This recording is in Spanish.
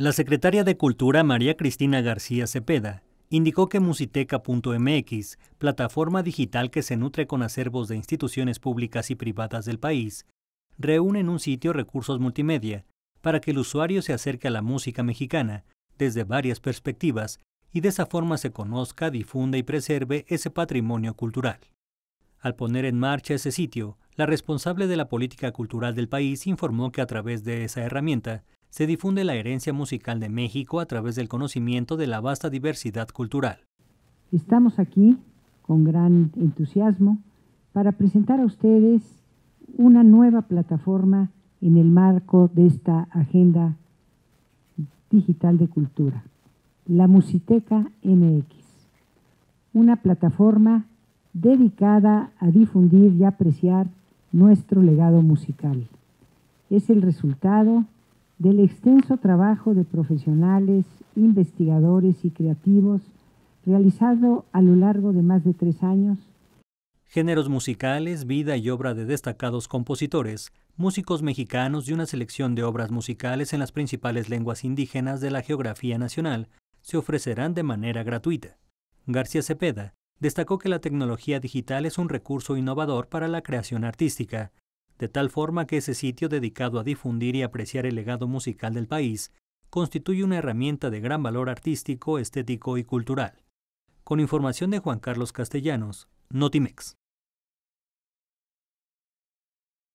La secretaria de Cultura María Cristina García Cepeda indicó que musiteca.mx, plataforma digital que se nutre con acervos de instituciones públicas y privadas del país, reúne en un sitio recursos multimedia para que el usuario se acerque a la música mexicana desde varias perspectivas y de esa forma se conozca, difunda y preserve ese patrimonio cultural. Al poner en marcha ese sitio, la responsable de la política cultural del país informó que a través de esa herramienta se difunde la herencia musical de México a través del conocimiento de la vasta diversidad cultural. Estamos aquí con gran entusiasmo para presentar a ustedes una nueva plataforma en el marco de esta agenda digital de cultura, la Musiteca MX, una plataforma dedicada a difundir y apreciar nuestro legado musical. Es el resultado del extenso trabajo de profesionales, investigadores y creativos realizado a lo largo de más de tres años. Géneros musicales, vida y obra de destacados compositores, músicos mexicanos y una selección de obras musicales en las principales lenguas indígenas de la geografía nacional se ofrecerán de manera gratuita. García Cepeda destacó que la tecnología digital es un recurso innovador para la creación artística de tal forma que ese sitio dedicado a difundir y apreciar el legado musical del país constituye una herramienta de gran valor artístico, estético y cultural. Con información de Juan Carlos Castellanos, Notimex.